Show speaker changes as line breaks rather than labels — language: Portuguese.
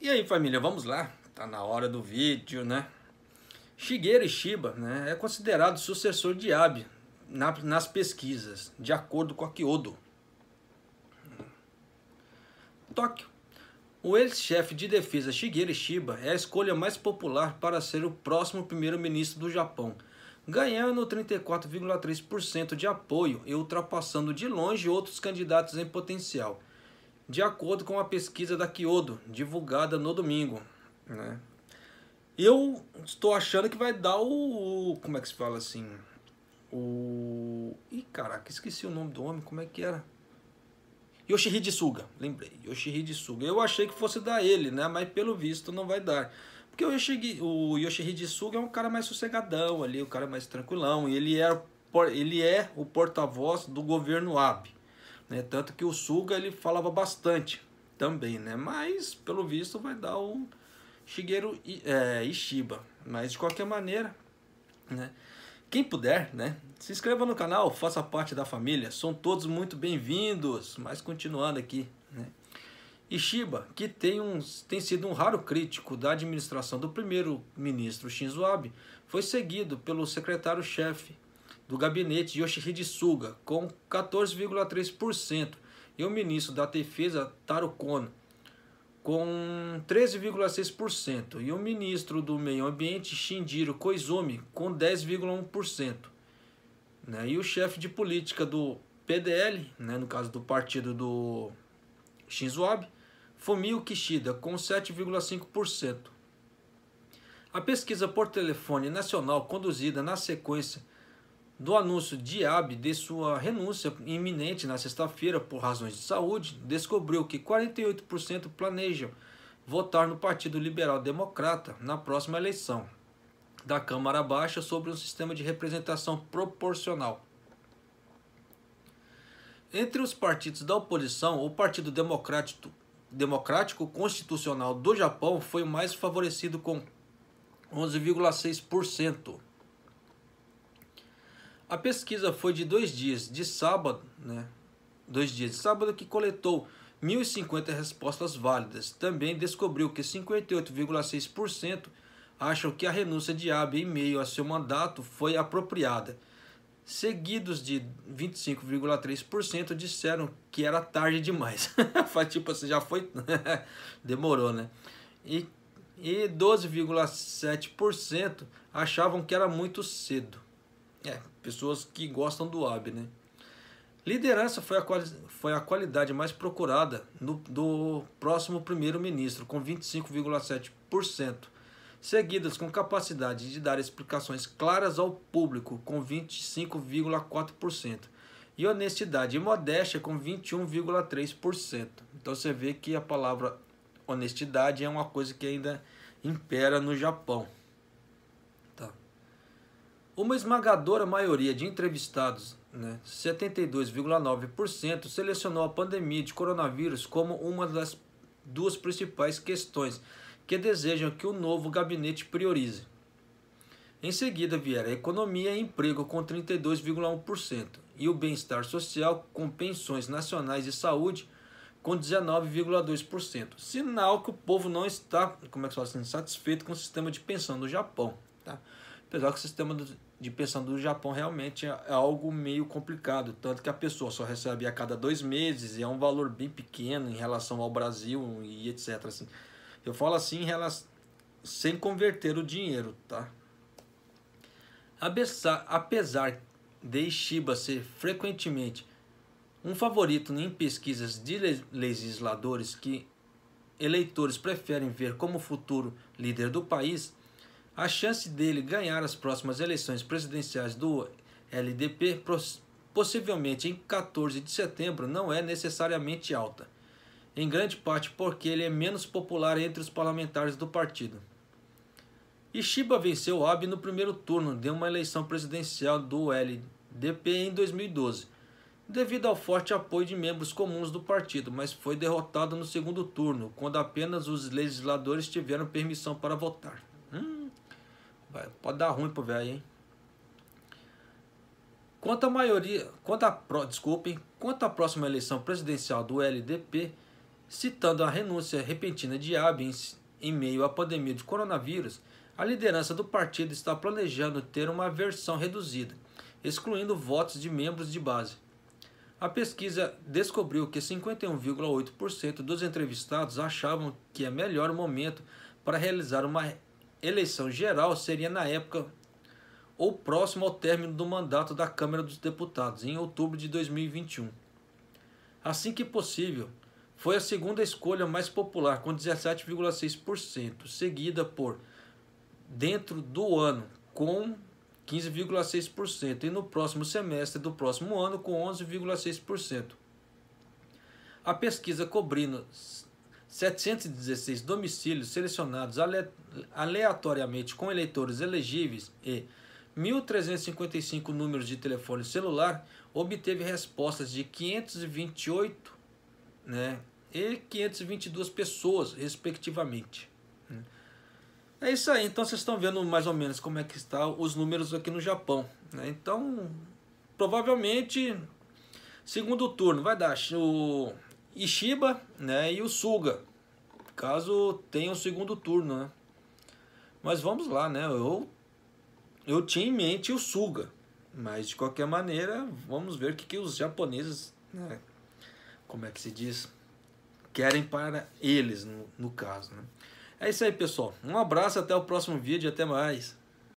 E aí família, vamos lá, tá na hora do vídeo, né? Shigeru Shiba né, é considerado sucessor de Abe na, nas pesquisas, de acordo com a Kyodo. Tóquio. O ex-chefe de defesa Shigeru Shiba é a escolha mais popular para ser o próximo primeiro-ministro do Japão, ganhando 34,3% de apoio e ultrapassando de longe outros candidatos em potencial de acordo com a pesquisa da Kyodo, divulgada no domingo. Né? Eu estou achando que vai dar o. Como é que se fala assim? O. Ih, caraca, esqueci o nome do homem, como é que era? Yoshihide Suga, lembrei. Yoshihide Suga. Eu achei que fosse dar ele, né? Mas pelo visto não vai dar. Porque o, Yoshigi, o Yoshihide Suga é um cara mais sossegadão ali, o um cara mais tranquilão. E ele é, ele é o porta-voz do governo Abe. Né? Tanto que o Suga ele falava bastante também, né? Mas, pelo visto, vai dar o Shigeru é, Ishiba. Mas, de qualquer maneira, né? Quem puder, né? Se inscreva no canal, faça parte da família. São todos muito bem-vindos. Mas, continuando aqui, né? Ishiba, que tem, um, tem sido um raro crítico da administração do primeiro-ministro Shinzo Abe, foi seguido pelo secretário-chefe do gabinete Yoshihide Suga, com 14,3%, e o ministro da Defesa, Taro Kono, com 13,6%, e o ministro do Meio Ambiente, Shinjiro Koizumi, com 10,1%. Né? E o chefe de política do PDL, né? no caso do partido do Shinzo Abe, Fumio Kishida, com 7,5%. A pesquisa por telefone nacional conduzida na sequência do anúncio de Abe de sua renúncia iminente na sexta-feira por razões de saúde, descobriu que 48% planejam votar no Partido Liberal Democrata na próxima eleição da Câmara Baixa sobre um sistema de representação proporcional. Entre os partidos da oposição, o Partido Democrático, Democrático Constitucional do Japão foi o mais favorecido com 11,6%. A pesquisa foi de dois dias, de sábado, né? Dois dias de sábado que coletou 1.050 respostas válidas. Também descobriu que 58,6% acham que a renúncia de Abe em meio a seu mandato foi apropriada, seguidos de 25,3% disseram que era tarde demais. tipo assim, já foi. Demorou, né? E, e 12,7% achavam que era muito cedo. É, pessoas que gostam do AB, né? Liderança foi a, foi a qualidade mais procurada no, do próximo primeiro-ministro, com 25,7%, seguidas com capacidade de dar explicações claras ao público, com 25,4%, e honestidade e modéstia, com 21,3%. Então você vê que a palavra honestidade é uma coisa que ainda impera no Japão. Uma esmagadora maioria de entrevistados, né, 72,9%, selecionou a pandemia de coronavírus como uma das duas principais questões que desejam que o novo gabinete priorize. Em seguida vieram a economia e emprego com 32,1% e o bem-estar social com pensões nacionais e saúde com 19,2%. Sinal que o povo não está, como é que fala assim, satisfeito com o sistema de pensão no Japão, tá? Apesar que o sistema de pensão do Japão realmente é, é algo meio complicado, tanto que a pessoa só recebe a cada dois meses e é um valor bem pequeno em relação ao Brasil e etc. Assim. Eu falo assim em relação, sem converter o dinheiro, tá? Apesar de Ishiba ser frequentemente um favorito em pesquisas de legisladores que eleitores preferem ver como futuro líder do país, a chance dele ganhar as próximas eleições presidenciais do LDP, possivelmente em 14 de setembro, não é necessariamente alta, em grande parte porque ele é menos popular entre os parlamentares do partido. Ishiba venceu Abe no primeiro turno de uma eleição presidencial do LDP em 2012, devido ao forte apoio de membros comuns do partido, mas foi derrotado no segundo turno, quando apenas os legisladores tiveram permissão para votar pode dar ruim pro velho, hein? Quanto à maioria, quanto à, desculpem, quanto à próxima eleição presidencial do LDP, citando a renúncia repentina de Abe em meio à pandemia de coronavírus, a liderança do partido está planejando ter uma versão reduzida, excluindo votos de membros de base. A pesquisa descobriu que 51,8% dos entrevistados achavam que é melhor o momento para realizar uma eleição geral seria na época ou próximo ao término do mandato da Câmara dos Deputados, em outubro de 2021. Assim que possível, foi a segunda escolha mais popular, com 17,6%, seguida por dentro do ano, com 15,6%, e no próximo semestre do próximo ano, com 11,6%. A pesquisa cobrindo 716 domicílios selecionados aleatoriamente com eleitores elegíveis e 1.355 números de telefone celular, obteve respostas de 528 né, e 522 pessoas, respectivamente. Né. É isso aí, então vocês estão vendo mais ou menos como é que está os números aqui no Japão. Né? Então, provavelmente, segundo turno, vai dar o Ishiba né, e o Suga, caso tenha o um segundo turno, né? Mas vamos lá, né? Eu, eu tinha em mente o Suga, mas de qualquer maneira, vamos ver o que, que os japoneses, né, como é que se diz, querem para eles, no, no caso, né? É isso aí, pessoal. Um abraço, até o próximo vídeo, até mais.